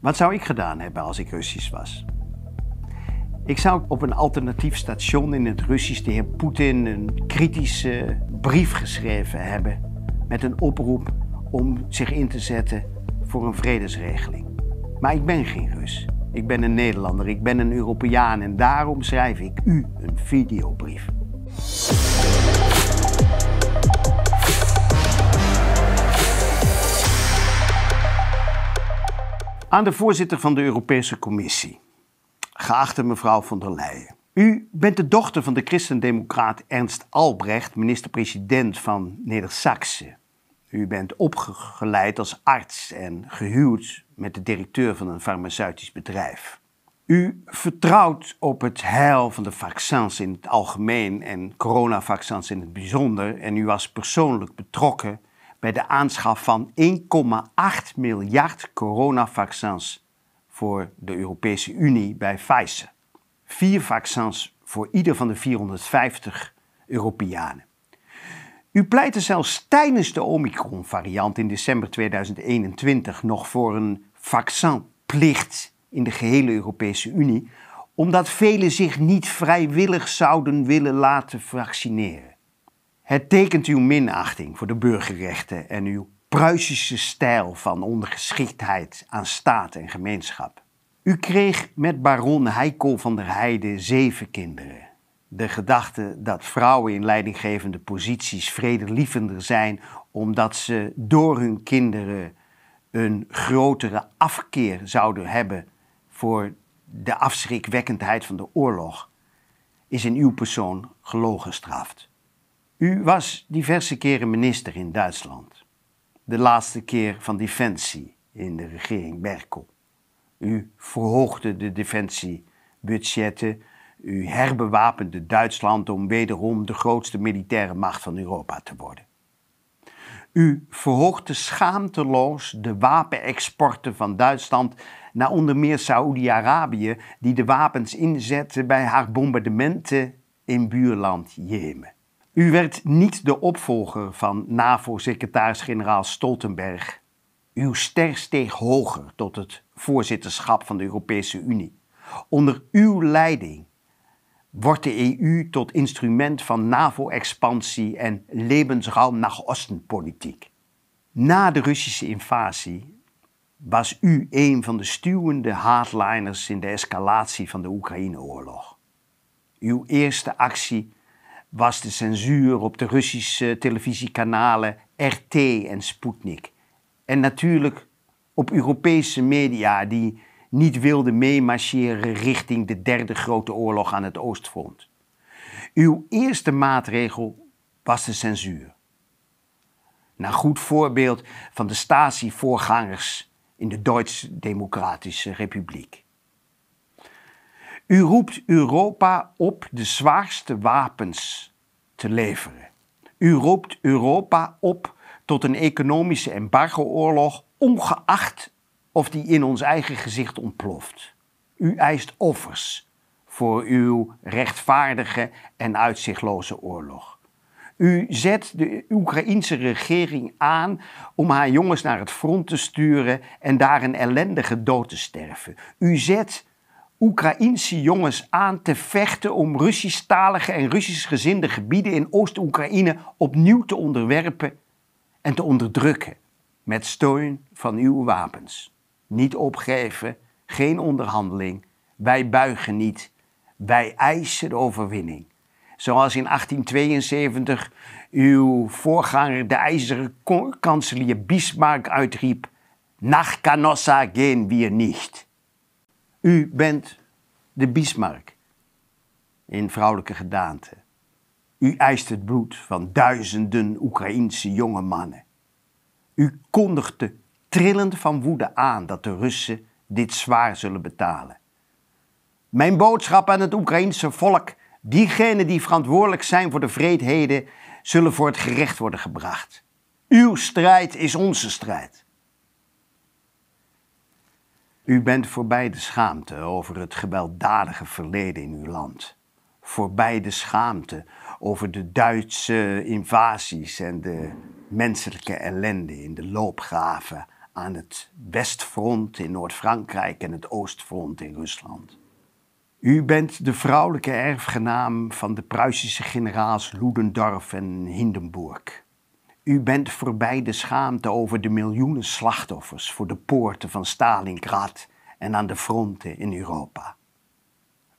Wat zou ik gedaan hebben als ik Russisch was? Ik zou op een alternatief station in het Russisch de heer Poetin een kritische brief geschreven hebben met een oproep om zich in te zetten voor een vredesregeling. Maar ik ben geen Rus. Ik ben een Nederlander, ik ben een Europeaan en daarom schrijf ik u een videobrief. Aan de voorzitter van de Europese Commissie. Geachte mevrouw von der Leyen. U bent de dochter van de christendemocraat Ernst Albrecht, minister-president van Neder-Saxe. U bent opgeleid als arts en gehuwd met de directeur van een farmaceutisch bedrijf. U vertrouwt op het heil van de vaccins in het algemeen en coronavaccins in het bijzonder en u was persoonlijk betrokken bij de aanschaf van 1,8 miljard coronavaccins voor de Europese Unie bij Pfizer. Vier vaccins voor ieder van de 450 Europeanen. U pleitte zelfs tijdens de Omicron-variant in december 2021 nog voor een vaccinplicht in de gehele Europese Unie, omdat velen zich niet vrijwillig zouden willen laten vaccineren. Het tekent uw minachting voor de burgerrechten en uw Pruisische stijl van ondergeschiktheid aan staat en gemeenschap. U kreeg met baron Heiko van der Heide zeven kinderen. De gedachte dat vrouwen in leidinggevende posities vredelievender zijn omdat ze door hun kinderen een grotere afkeer zouden hebben voor de afschrikwekkendheid van de oorlog, is in uw persoon gelogen straft. U was diverse keren minister in Duitsland. De laatste keer van Defensie in de regering Merkel. U verhoogde de defensiebudgetten. U herbewapende Duitsland om wederom de grootste militaire macht van Europa te worden. U verhoogde schaamteloos de wapenexporten van Duitsland naar onder meer Saoedi-Arabië, die de wapens inzette bij haar bombardementen in buurland Jemen. U werd niet de opvolger van NAVO-secretaris-generaal Stoltenberg. Uw ster steeg hoger tot het voorzitterschap van de Europese Unie. Onder uw leiding wordt de EU tot instrument van NAVO-expansie en levensraam naar Osten-politiek. Na de Russische invasie was u een van de stuwende hardliners in de escalatie van de Oekraïne-oorlog. Uw eerste actie was de censuur op de Russische televisiekanalen RT en Sputnik. En natuurlijk op Europese media die niet wilden meemarcheren richting de derde grote oorlog aan het Oostfront. Uw eerste maatregel was de censuur. Naar goed voorbeeld van de statievoorgangers in de Duitse democratische Republiek. U roept Europa op de zwaarste wapens te leveren. U roept Europa op tot een economische embargo-oorlog, ongeacht of die in ons eigen gezicht ontploft. U eist offers voor uw rechtvaardige en uitzichtloze oorlog. U zet de Oekraïense regering aan om haar jongens naar het front te sturen en daar een ellendige dood te sterven. U zet Oekraïnse jongens aan te vechten om Russisch-talige en Russisch-gezinde gebieden in Oost-Oekraïne opnieuw te onderwerpen en te onderdrukken met steun van uw wapens. Niet opgeven, geen onderhandeling, wij buigen niet, wij eisen de overwinning. Zoals in 1872 uw voorganger, de ijzeren kanselier Bismarck, uitriep: Nach Canossa gehen wir nicht. U bent de Bismarck in vrouwelijke gedaante. U eist het bloed van duizenden Oekraïense jonge mannen. U kondigde trillend van woede aan dat de Russen dit zwaar zullen betalen. Mijn boodschap aan het Oekraïense volk: diegenen die verantwoordelijk zijn voor de vreedheden, zullen voor het gerecht worden gebracht. Uw strijd is onze strijd. U bent voorbij de schaamte over het gewelddadige verleden in uw land. Voorbij de schaamte over de Duitse invasies en de menselijke ellende in de loopgraven aan het Westfront in Noord-Frankrijk en het Oostfront in Rusland. U bent de vrouwelijke erfgenaam van de Pruisische generaals Ludendorff en Hindenburg. U bent voorbij de schaamte over de miljoenen slachtoffers voor de poorten van Stalingrad en aan de fronten in Europa.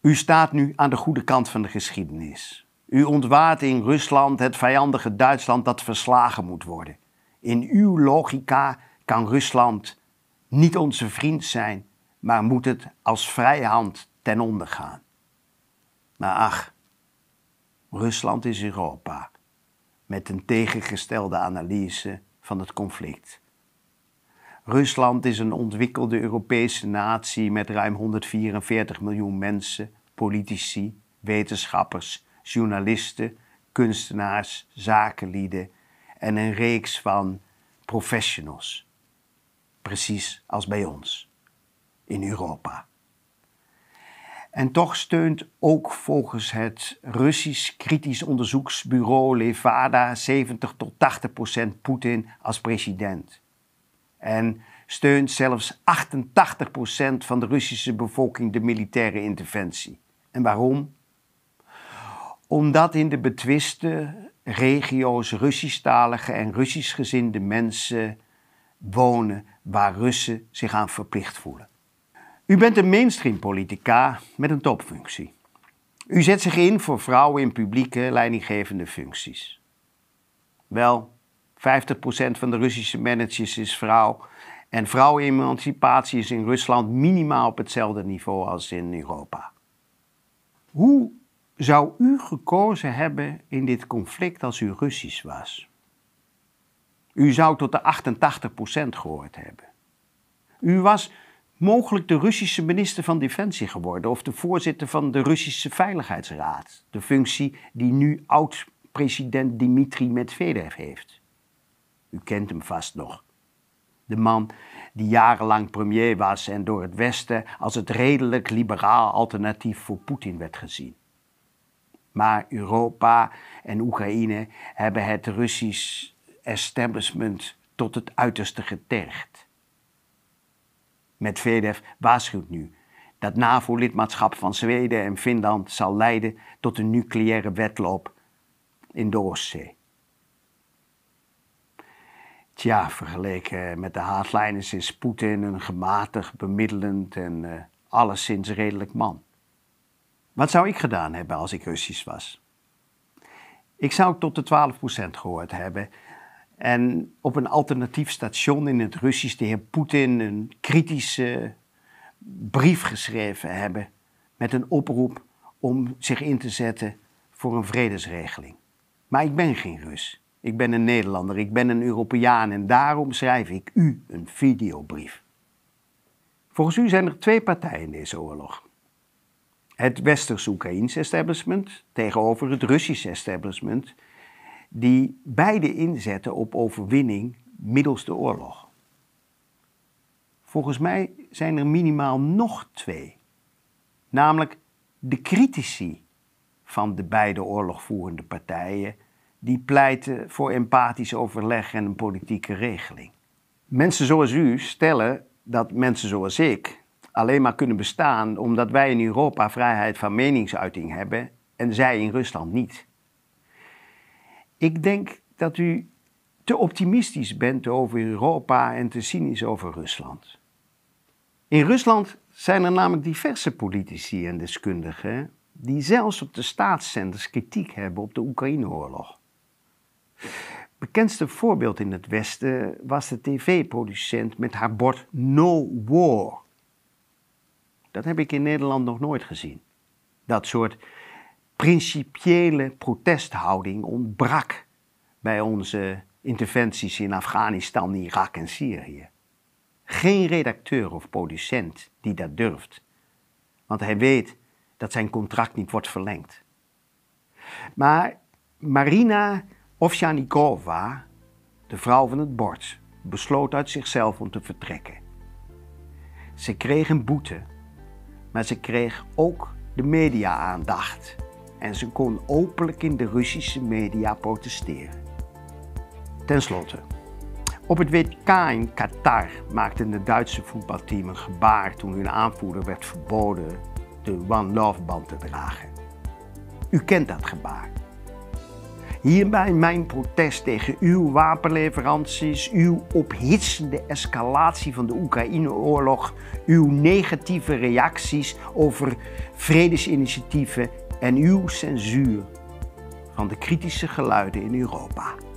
U staat nu aan de goede kant van de geschiedenis. U ontwaart in Rusland het vijandige Duitsland dat verslagen moet worden. In uw logica kan Rusland niet onze vriend zijn, maar moet het als vrije hand ten onder gaan. Maar ach, Rusland is Europa met een tegengestelde analyse van het conflict. Rusland is een ontwikkelde Europese natie met ruim 144 miljoen mensen, politici, wetenschappers, journalisten, kunstenaars, zakenlieden en een reeks van professionals. Precies als bij ons in Europa. En toch steunt ook volgens het Russisch kritisch onderzoeksbureau Levada 70 tot 80 procent Poetin als president. En steunt zelfs 88 procent van de Russische bevolking de militaire interventie. En waarom? Omdat in de betwiste regio's Russisch talige en Russisch gezinde mensen wonen waar Russen zich aan verplicht voelen. U bent een mainstream politica met een topfunctie. U zet zich in voor vrouwen in publieke leidinggevende functies. Wel, 50% van de Russische managers is vrouw en vrouwenemancipatie is in Rusland minimaal op hetzelfde niveau als in Europa. Hoe zou u gekozen hebben in dit conflict als u Russisch was? U zou tot de 88% gehoord hebben. U was mogelijk de Russische minister van Defensie geworden of de voorzitter van de Russische Veiligheidsraad, de functie die nu oud-president Dmitri Medvedev heeft. U kent hem vast nog. De man die jarenlang premier was en door het Westen als het redelijk liberaal alternatief voor Poetin werd gezien. Maar Europa en Oekraïne hebben het Russisch establishment tot het uiterste getergd met VDF waarschuwt nu dat NAVO-lidmaatschap van Zweden en Finland zal leiden tot een nucleaire wedloop in de Oostzee. Tja, vergeleken met de hardliners is Poetin een gematigd, bemiddelend en uh, alleszins redelijk man. Wat zou ik gedaan hebben als ik Russisch was? Ik zou tot de 12% gehoord hebben en op een alternatief station in het Russisch de heer Poetin een kritische brief geschreven hebben met een oproep om zich in te zetten voor een vredesregeling. Maar ik ben geen Rus. Ik ben een Nederlander, ik ben een Europeaan en daarom schrijf ik u een videobrief. Volgens u zijn er twee partijen in deze oorlog. Het Westerse Oekraïns establishment tegenover het Russische establishment die beide inzetten op overwinning middels de oorlog. Volgens mij zijn er minimaal nog twee, namelijk de critici van de beide oorlogvoerende partijen, die pleiten voor empathisch overleg en een politieke regeling. Mensen zoals u stellen dat mensen zoals ik alleen maar kunnen bestaan omdat wij in Europa vrijheid van meningsuiting hebben en zij in Rusland niet. Ik denk dat u te optimistisch bent over Europa en te cynisch over Rusland. In Rusland zijn er namelijk diverse politici en deskundigen die zelfs op de staatszenders kritiek hebben op de Oekraïneoorlog. Bekendste voorbeeld in het Westen was de tv-producent met haar bord No War. Dat heb ik in Nederland nog nooit gezien. Dat soort principiële protesthouding ontbrak bij onze interventies in Afghanistan, Irak en Syrië. Geen redacteur of producent die dat durft, want hij weet dat zijn contract niet wordt verlengd. Maar Marina Ovsjanikova, de vrouw van het bord, besloot uit zichzelf om te vertrekken. Ze kreeg een boete, maar ze kreeg ook de media-aandacht en ze kon openlijk in de Russische media protesteren. Ten slotte, op het WK in Qatar maakte het Duitse voetbalteam een gebaar toen hun aanvoerder werd verboden de One Love band te dragen. U kent dat gebaar. Hierbij mijn protest tegen uw wapenleveranties, uw ophitsende escalatie van de Oekraïne-oorlog, uw negatieve reacties over vredesinitiatieven en uw censuur van de kritische geluiden in Europa.